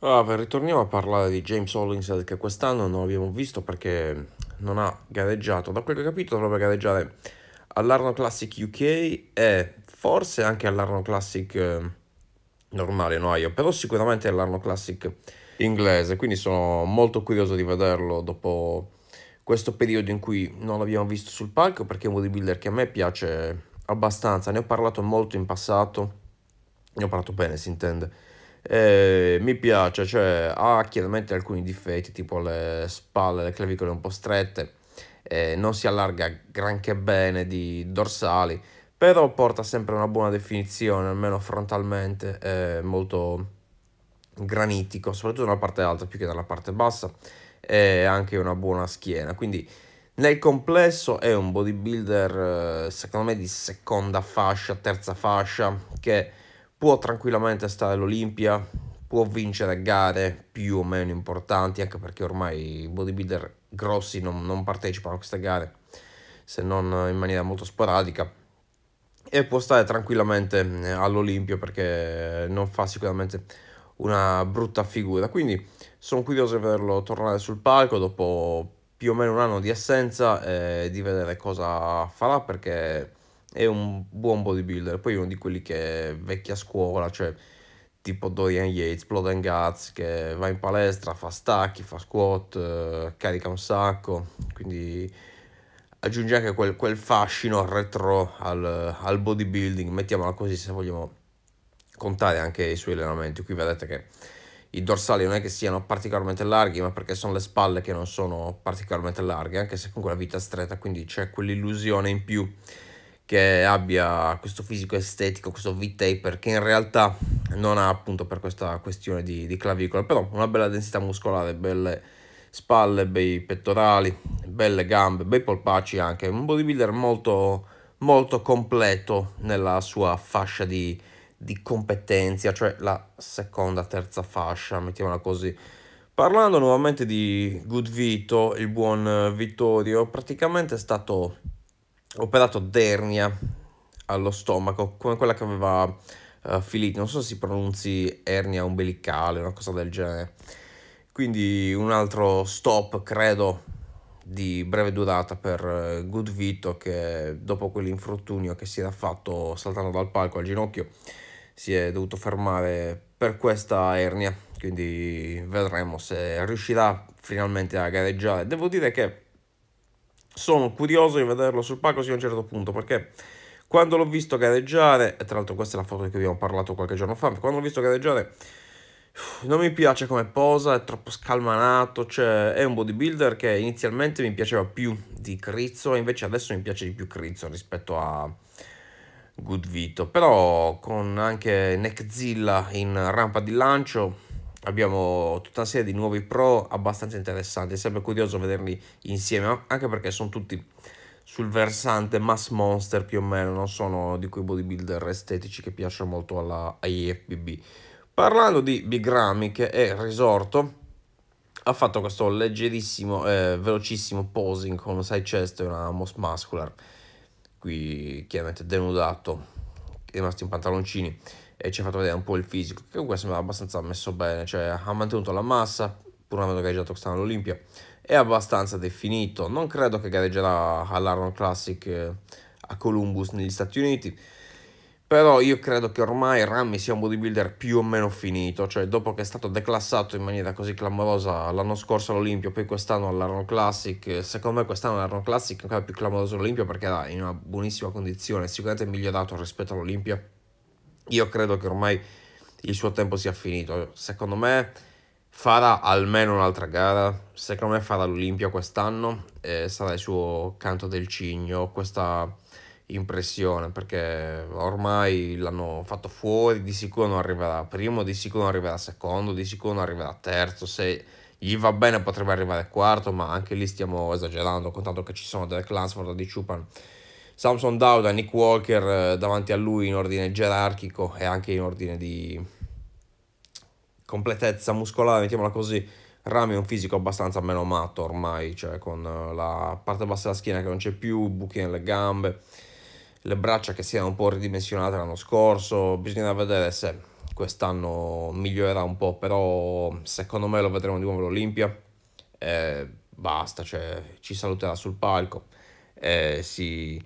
Allora, ah, ritorniamo a parlare di James Hollings che quest'anno non abbiamo visto perché non ha gareggiato. Da quel che ho capito dovrebbe gareggiare all'Arno Classic UK e forse anche all'Arno Classic eh, normale, no io, però sicuramente all'Arno Classic inglese, quindi sono molto curioso di vederlo dopo questo periodo in cui non l'abbiamo visto sul palco perché è un bodybuilder che a me piace abbastanza, ne ho parlato molto in passato, ne ho parlato bene si intende eh, mi piace, cioè, ha chiaramente alcuni difetti, tipo le spalle, le clavicole un po' strette, eh, non si allarga granché bene di dorsali, però porta sempre una buona definizione, almeno frontalmente, è molto granitico, soprattutto nella parte alta più che nella parte bassa, e anche una buona schiena, quindi... Nel complesso è un bodybuilder, eh, secondo me, di seconda fascia, terza fascia, che può tranquillamente stare all'Olimpia, può vincere gare più o meno importanti, anche perché ormai i bodybuilder grossi non, non partecipano a queste gare, se non in maniera molto sporadica, e può stare tranquillamente eh, all'Olimpia perché non fa sicuramente una brutta figura. Quindi sono curioso di vederlo tornare sul palco dopo più o meno un anno di assenza e di vedere cosa farà perché è un buon bodybuilder. Poi uno di quelli che è vecchia scuola, cioè tipo Dorian Yates, Blood and Guts, che va in palestra, fa stacchi, fa squat, eh, carica un sacco, quindi aggiunge anche quel, quel fascino retro al, al, bodybuilding, mettiamola così se vogliamo contare anche i suoi allenamenti. Qui vedete che i dorsali non è che siano particolarmente larghi, ma perché sono le spalle che non sono particolarmente larghe, anche se con quella vita è stretta, quindi c'è quell'illusione in più che abbia questo fisico estetico, questo V-taper che in realtà non ha appunto per questa questione di, di clavicola, però una bella densità muscolare, belle spalle, bei pettorali, belle gambe, bei polpacci anche, un bodybuilder molto, molto completo nella sua fascia di, di competenza, cioè la seconda, terza fascia, mettiamola così. Parlando nuovamente di Good Vito, il buon Vittorio, praticamente è stato operato d'ernia allo stomaco, come quella che aveva uh, Filippo, non so se si pronunzi ernia umbilicale, una cosa del genere. Quindi un altro stop, credo, di breve durata per eh, Good Vito che dopo quell'infortunio che si era fatto saltando dal palco al ginocchio si è dovuto fermare per questa ernia, quindi vedremo se riuscirà finalmente a gareggiare. Devo dire che sono curioso di vederlo sul palco sì a un certo punto perché quando l'ho visto gareggiare, e tra l'altro questa è la foto di cui abbiamo parlato qualche giorno fa, quando l'ho visto gareggiare non mi piace come posa, è troppo scalmanato, cioè è un bodybuilder che inizialmente mi piaceva più di Crizzo, invece adesso mi piace di più Crizzo rispetto a Good Vito, però con anche Neckzilla in rampa di lancio abbiamo tutta una serie di nuovi pro abbastanza interessanti, è sempre curioso vederli insieme, anche perché sono tutti sul versante mass monster più o meno, non sono di quei bodybuilder estetici che piacciono molto alla IFBB. Parlando di Big Ramy che è risorto, ha fatto questo leggerissimo, eh, velocissimo posing con un side chest e una most muscular, qui chiaramente denudato, è rimasto in pantaloncini e ci ha fatto vedere un po' il fisico, che comunque sembra abbastanza messo bene, cioè ha mantenuto la massa, pur avendo gareggiato quest'anno all'Olimpia, è abbastanza definito, non credo che gareggerà all'Arnold Classic eh, a Columbus negli Stati Uniti, però io credo che ormai Rami sia un bodybuilder più o meno finito, cioè dopo che è stato declassato in maniera così clamorosa l'anno scorso all'Olimpio, poi quest'anno all'Arno Classic, eh, secondo me quest'anno l'Arno Classic è ancora più clamoroso all'Olimpio perché era in una buonissima condizione, sicuramente migliorato rispetto all'Olimpio io credo che ormai il suo tempo sia finito. Secondo me farà almeno un'altra gara. Secondo me farà l'Olimpia quest'anno e sarà il suo canto del cigno. Questa impressione perché ormai l'hanno fatto fuori. Di sicuro non arriverà primo, di sicuro non arriverà secondo, di sicuro non arriverà terzo. Se gli va bene potrebbe arrivare quarto, ma anche lì stiamo esagerando, contando che ci sono delle Clansford di Chupan Samson Dauda, Nick Walker eh, davanti a lui in ordine gerarchico e anche in ordine di completezza muscolare, mettiamola così. Rami è un fisico abbastanza meno matto ormai, cioè con eh, la parte bassa della schiena che non c'è più, buchi nelle gambe, le braccia che si erano un po' ridimensionate l'anno scorso, bisogna vedere se quest'anno migliorerà un po', però secondo me lo vedremo di nuovo all'Olimpia e eh, basta, cioè, ci saluterà sul palco e si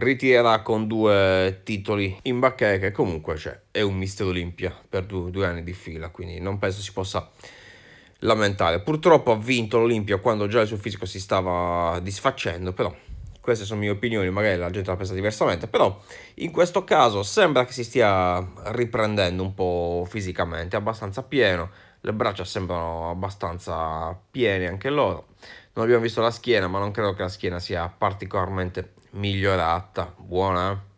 ritira con due titoli in bacheca che comunque cioè, è un Mister Olimpia per due, due anni di fila, quindi non penso si possa lamentare. Purtroppo ha vinto l'Olimpia quando già il suo fisico si stava disfacendo, però queste sono mie opinioni, magari la gente la pensa diversamente, però in questo caso sembra che si stia riprendendo un po' fisicamente, abbastanza pieno, le braccia sembrano abbastanza piene anche loro, non abbiamo visto la schiena, ma non credo che la schiena sia particolarmente migliorata, buona.